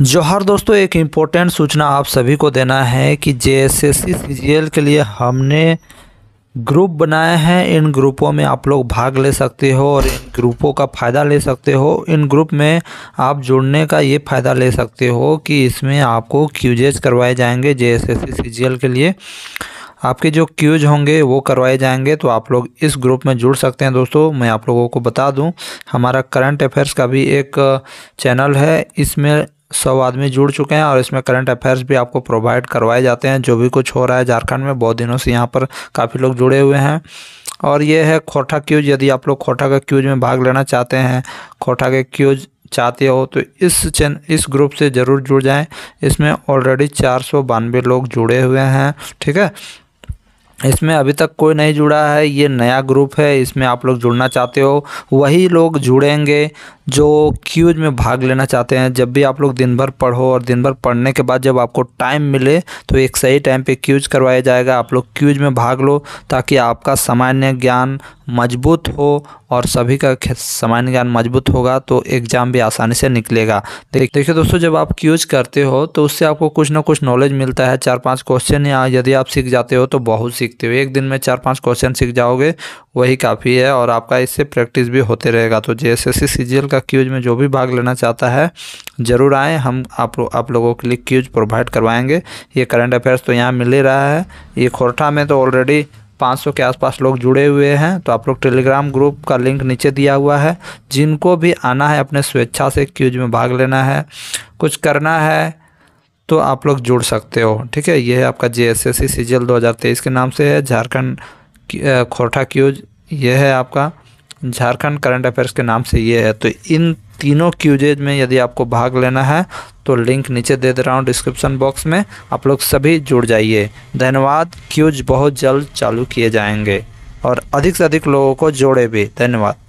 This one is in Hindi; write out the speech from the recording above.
जोहर दोस्तों एक इम्पोर्टेंट सूचना आप सभी को देना है कि जे एस एस के लिए हमने ग्रुप बनाए हैं इन ग्रुपों में आप लोग भाग ले सकते हो और इन ग्रुपों का फ़ायदा ले सकते हो इन ग्रुप में आप जुड़ने का ये फ़ायदा ले सकते हो कि इसमें आपको क्यूजेज करवाए जाएंगे जे एस एस के लिए आपके जो क्यूज होंगे वो करवाए जाएंगे तो आप लोग इस ग्रुप में जुड़ सकते हैं दोस्तों मैं आप लोगों को बता दूं हमारा करंट अफेयर्स का भी एक चैनल है इसमें सौ आदमी जुड़ चुके हैं और इसमें करंट अफेयर्स भी आपको प्रोवाइड करवाए जाते हैं जो भी कुछ हो रहा है झारखंड में बहुत दिनों से यहाँ पर काफ़ी लोग जुड़े हुए हैं और ये है खोटा क्यूज यदि आप लोग खोटा का क्यूज में भाग लेना चाहते हैं खोटा के क्यूज चाहते हो तो इस चैन इस ग्रुप से ज़रूर जुड़ जाएँ इसमें ऑलरेडी चार सौ लोग जुड़े हुए हैं ठीक है इसमें अभी तक कोई नहीं जुड़ा है ये नया ग्रुप है इसमें आप लोग जुड़ना चाहते हो वही लोग जुड़ेंगे जो क्यूज में भाग लेना चाहते हैं जब भी आप लोग दिन भर पढ़ो और दिन भर पढ़ने के बाद जब आपको टाइम मिले तो एक सही टाइम पे क्यूज करवाया जाएगा आप लोग क्यूज में भाग लो ताकि आपका सामान्य ज्ञान मजबूत हो और सभी का सामान्य ज्ञान मजबूत होगा तो एग्ज़ाम भी आसानी से निकलेगा देखिए दोस्तों जब आप क्यूज करते हो तो उससे आपको कुछ ना कुछ नॉलेज मिलता है चार पाँच क्वेश्चन या यदि आप सीख जाते हो तो बहुत सीख सीखते हुए एक दिन में चार पांच क्वेश्चन सीख जाओगे वही काफ़ी है और आपका इससे प्रैक्टिस भी होते रहेगा तो जे एस का क्यूज में जो भी भाग लेना चाहता है ज़रूर आएँ हम आप आप लोगों के लिए क्यूज प्रोवाइड करवाएंगे ये करंट अफेयर्स तो यहाँ मिल ही रहा है ये खोरठा में तो ऑलरेडी 500 के आसपास लोग जुड़े हुए हैं तो आप लोग टेलीग्राम ग्रुप का लिंक नीचे दिया हुआ है जिनको भी आना है अपने स्वेच्छा से क्यूज में भाग लेना है कुछ करना है तो आप लोग जुड़ सकते हो ठीक है यह है आपका जे एस एस सी सीजल दो हज़ार तेईस के नाम से है झारखंड खोटा क्यूज यह है आपका झारखंड करंट अफेयर्स के नाम से ये है तो इन तीनों क्यूजेज में यदि आपको भाग लेना है तो लिंक नीचे दे दे रहा हूँ डिस्क्रिप्शन बॉक्स में आप लोग सभी जुड़ जाइए धन्यवाद क्यूज बहुत जल्द चालू किए जाएंगे और अधिक से अधिक लोगों को जोड़े भी धन्यवाद